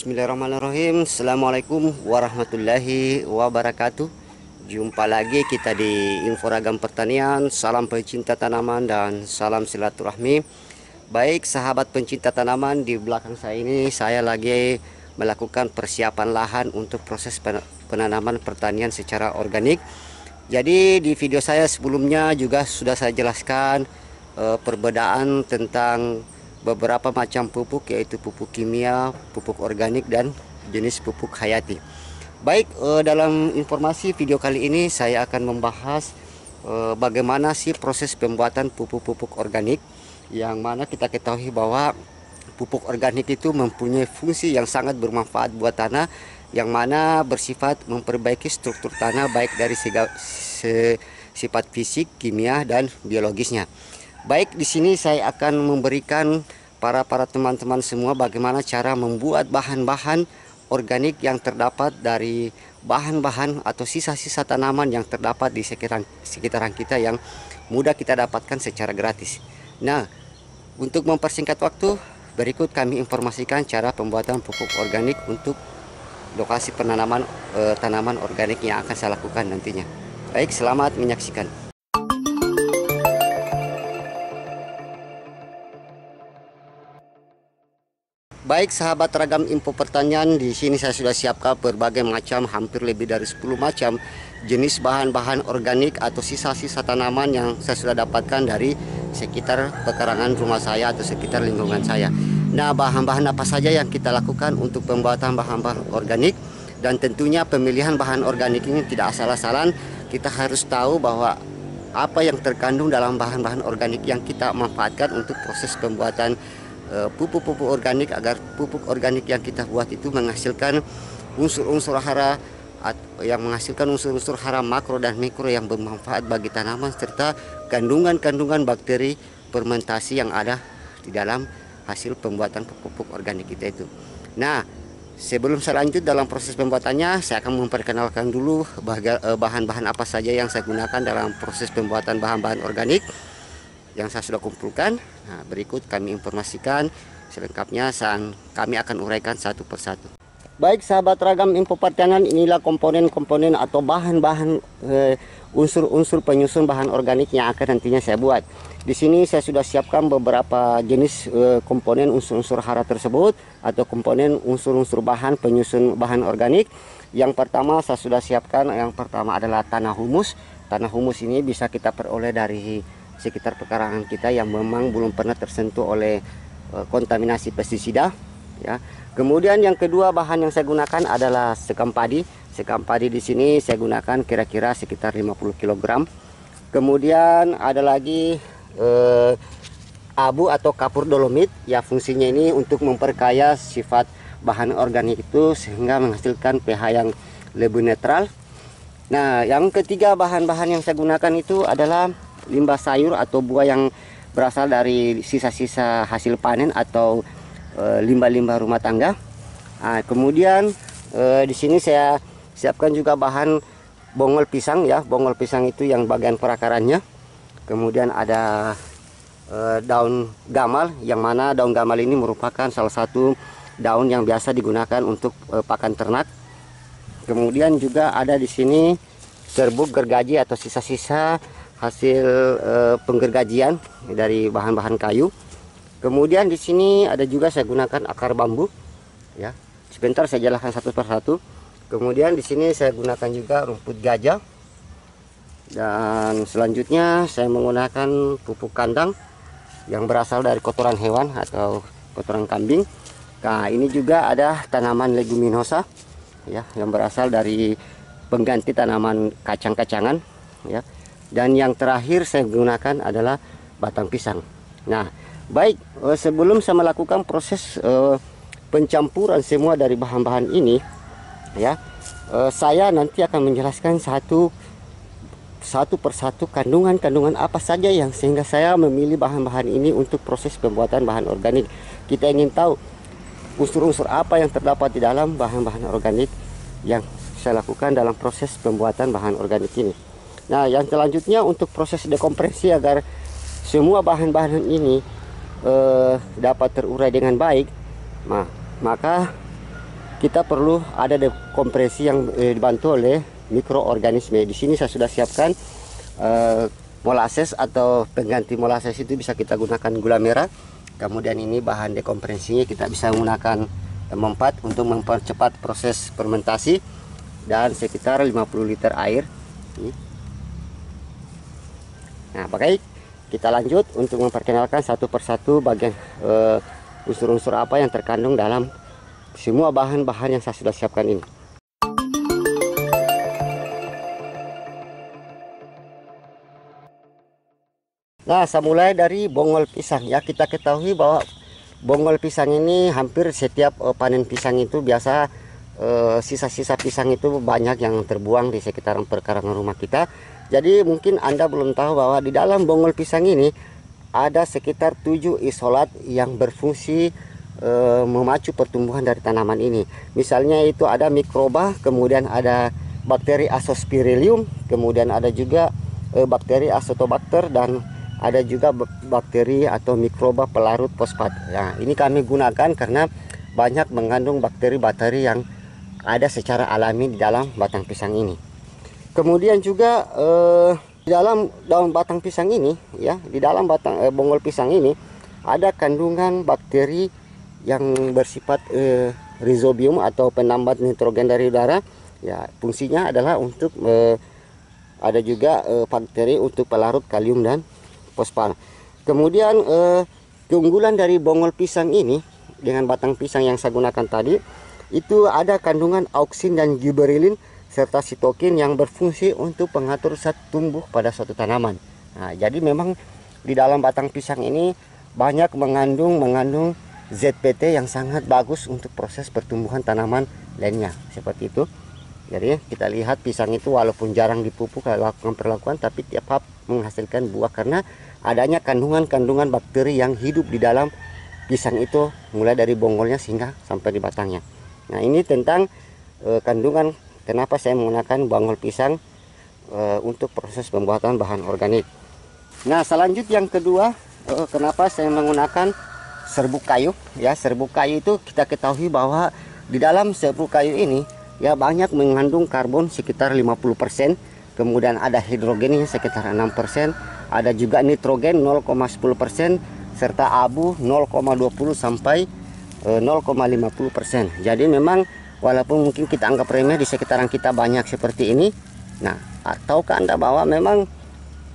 Bismillahirrahmanirrahim Assalamualaikum warahmatullahi wabarakatuh Jumpa lagi kita di Info Pertanian Salam pencinta tanaman dan salam silaturahmi Baik sahabat pencinta tanaman di belakang saya ini Saya lagi melakukan persiapan lahan untuk proses penanaman pertanian secara organik Jadi di video saya sebelumnya juga sudah saya jelaskan eh, Perbedaan tentang beberapa macam pupuk yaitu pupuk kimia, pupuk organik dan jenis pupuk hayati. Baik, eh, dalam informasi video kali ini saya akan membahas eh, bagaimana sih proses pembuatan pupuk-pupuk organik yang mana kita ketahui bahwa pupuk organik itu mempunyai fungsi yang sangat bermanfaat buat tanah yang mana bersifat memperbaiki struktur tanah baik dari sifat fisik, kimia, dan biologisnya. Baik, di sini saya akan memberikan para para teman-teman semua bagaimana cara membuat bahan-bahan organik yang terdapat dari bahan-bahan atau sisa-sisa tanaman yang terdapat di sekitaran, sekitaran kita yang mudah kita dapatkan secara gratis. Nah, untuk mempersingkat waktu, berikut kami informasikan cara pembuatan pupuk organik untuk lokasi penanaman e, tanaman organik yang akan saya lakukan nantinya. Baik, selamat menyaksikan. Baik sahabat ragam info pertanian, di sini saya sudah siapkan berbagai macam, hampir lebih dari 10 macam jenis bahan-bahan organik atau sisa-sisa tanaman yang saya sudah dapatkan dari sekitar pekarangan rumah saya atau sekitar lingkungan saya. Nah, bahan-bahan apa saja yang kita lakukan untuk pembuatan bahan-bahan organik dan tentunya pemilihan bahan organik ini tidak asal-asalan. Kita harus tahu bahwa apa yang terkandung dalam bahan-bahan organik yang kita manfaatkan untuk proses pembuatan Eh, pupuk-pupuk organik agar pupuk organik yang kita buat itu menghasilkan unsur-unsur hara yang menghasilkan unsur-unsur hara makro dan mikro yang bermanfaat bagi tanaman serta kandungan-kandungan bakteri fermentasi yang ada di dalam hasil pembuatan pupuk organik kita itu. Nah, sebelum saya lanjut dalam proses pembuatannya, saya akan memperkenalkan dulu eh, bahan-bahan apa saja yang saya gunakan dalam proses pembuatan bahan-bahan organik yang saya sudah kumpulkan. Nah, berikut kami informasikan selengkapnya saat kami akan uraikan satu persatu. Baik sahabat ragam info pertanian inilah komponen-komponen atau bahan-bahan eh, unsur-unsur penyusun bahan organik yang akan nantinya saya buat. Di sini saya sudah siapkan beberapa jenis eh, komponen unsur-unsur hara tersebut atau komponen unsur-unsur bahan penyusun bahan organik. Yang pertama saya sudah siapkan yang pertama adalah tanah humus. Tanah humus ini bisa kita peroleh dari sekitar pekarangan kita yang memang belum pernah tersentuh oleh eh, kontaminasi pestisida ya. Kemudian yang kedua bahan yang saya gunakan adalah sekam padi. Sekam padi di sini saya gunakan kira-kira sekitar 50 kg. Kemudian ada lagi uh, abu atau kapur dolomit ya fungsinya ini untuk memperkaya sifat bahan organik itu sehingga menghasilkan pH yang lebih netral. Nah, yang ketiga bahan-bahan yang saya gunakan itu adalah limbah sayur atau buah yang berasal dari sisa-sisa hasil panen atau eh, limbah-limbah rumah tangga. Nah, kemudian eh, di sini saya siapkan juga bahan bongol pisang ya, bongol pisang itu yang bagian perakarannya. Kemudian ada eh, daun gamal yang mana daun gamal ini merupakan salah satu daun yang biasa digunakan untuk pakan ternak. Kemudian juga ada di sini serbuk gergaji atau sisa-sisa hasil eh, penggergajian dari bahan-bahan kayu. Kemudian di sini ada juga saya gunakan akar bambu ya. Sebentar saya jelaskan satu per satu. Kemudian di sini saya gunakan juga rumput gajah. Dan selanjutnya saya menggunakan pupuk kandang yang berasal dari kotoran hewan atau kotoran kambing. Nah, ini juga ada tanaman leguminosa ya yang berasal dari pengganti tanaman kacang-kacangan ya dan yang terakhir saya gunakan adalah batang pisang nah baik eh, sebelum saya melakukan proses uh, pencampuran semua dari bahan-bahan ini ya uh, saya nanti akan menjelaskan satu satu persatu kandungan-kandungan apa saja yang sehingga saya memilih bahan-bahan ini untuk proses pembuatan bahan organik kita ingin tahu unsur-unsur apa yang terdapat di dalam bahan-bahan organik yang saya lakukan dalam proses pembuatan bahan organik ini Nah, yang selanjutnya untuk proses dekompresi agar semua bahan-bahan ini eh, dapat terurai dengan baik, nah, maka kita perlu ada dekompresi yang eh, dibantu oleh mikroorganisme. Di sini saya sudah siapkan eh, molases atau pengganti molases itu bisa kita gunakan gula merah. Kemudian ini bahan dekompresinya kita bisa menggunakan mempat untuk mempercepat proses fermentasi dan sekitar 50 liter air. Nah, baik, kita lanjut untuk memperkenalkan satu persatu bagian eh, unsur-unsur uh, apa yang terkandung dalam semua bahan-bahan yang saya sudah siapkan ini. Nah, saya mulai dari bongol pisang ya. Kita ketahui bahwa bongol pisang ini hampir setiap eh, panen pisang itu biasa Eh, sisa-sisa e, pisang itu banyak yang terbuang di sekitaran perkarangan rumah kita. Jadi mungkin Anda belum tahu bahwa di dalam bonggol pisang ini ada sekitar 7 isolat yang berfungsi e, memacu pertumbuhan dari tanaman ini. Misalnya itu ada mikroba, kemudian ada bakteri Asospirillium, kemudian ada juga e, bakteri Asotobacter dan ada juga bakteri atau mikroba pelarut fosfat. Nah, ini kami gunakan karena banyak mengandung bakteri-bakteri yang ada secara alami di dalam batang pisang ini. Kemudian juga eh, di dalam daun batang pisang ini ya, di dalam batang eh, bonggol pisang ini ada kandungan bakteri yang bersifat eh, rhizobium atau penambat nitrogen dari udara. Ya, fungsinya adalah untuk eh, ada juga eh, bakteri untuk pelarut kalium dan fosfat. Kemudian eh, keunggulan dari bonggol pisang ini dengan batang pisang yang saya gunakan tadi itu ada kandungan auksin dan giberilin serta sitokin yang berfungsi untuk pengatur zat tumbuh pada suatu tanaman. Nah, jadi memang di dalam batang pisang ini banyak mengandung mengandung ZPT yang sangat bagus untuk proses pertumbuhan tanaman lainnya seperti itu. Jadi kita lihat pisang itu walaupun jarang dipupuk lakukan perlakuan tapi tiap hap menghasilkan buah karena adanya kandungan-kandungan bakteri yang hidup di dalam pisang itu mulai dari bonggolnya sehingga sampai di batangnya. Nah ini tentang e, kandungan kenapa saya menggunakan bangol pisang e, untuk proses pembuatan bahan organik. Nah selanjutnya yang kedua e, kenapa saya menggunakan serbuk kayu ya serbuk kayu itu kita ketahui bahwa di dalam serbuk kayu ini ya banyak mengandung karbon sekitar 50% kemudian ada hidrogennya sekitar 6% ada juga nitrogen 0,10% serta abu 0,20 sampai 0,50 eh, jadi memang walaupun mungkin kita anggap remeh di sekitaran kita banyak seperti ini nah ataukah anda bahwa memang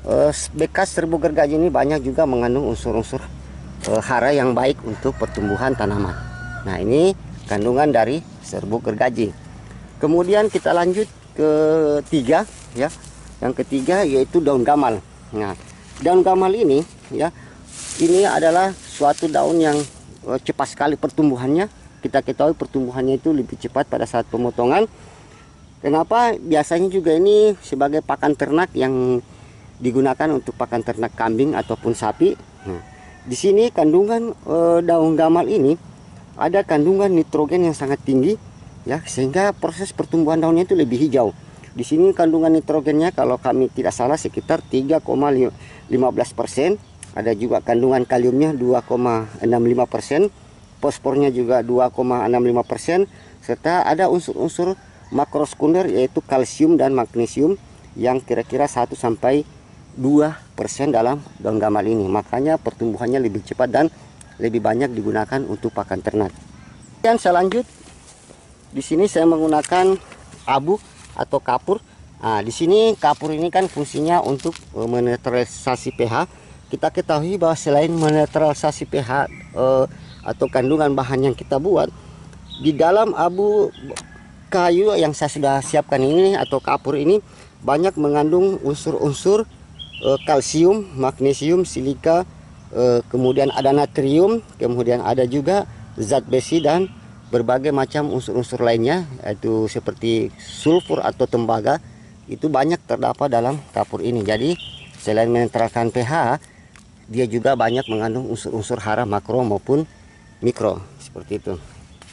eh, bekas serbu gergaji ini banyak juga mengandung unsur-unsur eh, hara yang baik untuk pertumbuhan tanaman nah ini kandungan dari serbu gergaji kemudian kita lanjut ke tiga ya yang ketiga yaitu daun gamal nah daun gamal ini ya ini adalah suatu daun yang Eh, cepat sekali pertumbuhannya. Kita ketahui pertumbuhannya itu lebih cepat pada saat pemotongan. Kenapa? Biasanya juga ini sebagai pakan ternak yang digunakan untuk pakan ternak kambing ataupun sapi. Nah, di sini kandungan e, daun gamal ini ada kandungan nitrogen yang sangat tinggi ya sehingga proses pertumbuhan daunnya itu lebih hijau. Di sini kandungan nitrogennya kalau kami tidak salah sekitar 3,15 persen ada juga kandungan kaliumnya 2,65 persen fosfornya juga 2,65 persen serta ada unsur-unsur makrosekunder yaitu kalsium dan magnesium yang kira-kira 1 sampai 2 persen dalam daun gamal ini makanya pertumbuhannya lebih cepat dan lebih banyak digunakan untuk pakan ternak dan saya lanjut di sini saya menggunakan abu atau kapur nah, di sini kapur ini kan fungsinya untuk e, menetralisasi pH kita ketahui bahwa selain menetralisasi pH uh, atau kandungan bahan yang kita buat di dalam abu kayu yang saya sudah siapkan ini atau kapur ini banyak mengandung unsur-unsur eh, kalsium, magnesium, silika, eh, kemudian ada natrium, kemudian ada juga zat besi dan berbagai macam unsur-unsur lainnya yaitu seperti sulfur atau tembaga itu banyak terdapat dalam kapur ini. Jadi selain menetralkan pH, dia juga banyak mengandung unsur-unsur hara makro maupun mikro seperti itu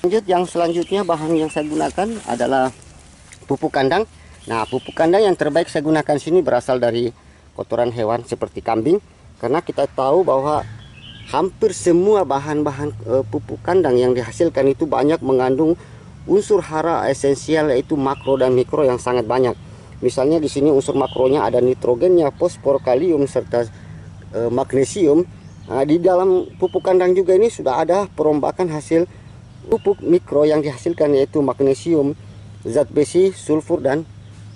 lanjut yang selanjutnya bahan yang saya gunakan adalah pupuk kandang nah pupuk kandang yang terbaik saya gunakan sini berasal dari kotoran hewan seperti kambing karena kita tahu bahwa hampir semua bahan-bahan e, pupuk kandang yang dihasilkan itu banyak mengandung unsur hara esensial yaitu makro dan mikro yang sangat banyak misalnya di sini unsur makronya ada nitrogennya fosfor kalium serta e, magnesium. Nah, di dalam pupuk kandang juga ini sudah ada perombakan hasil pupuk mikro yang dihasilkan yaitu magnesium, zat besi, sulfur dan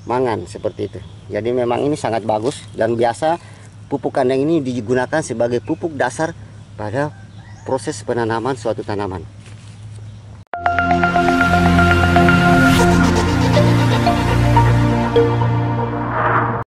mangan seperti itu. Jadi memang ini sangat bagus dan biasa pupuk kandang ini digunakan sebagai pupuk dasar pada proses penanaman suatu tanaman.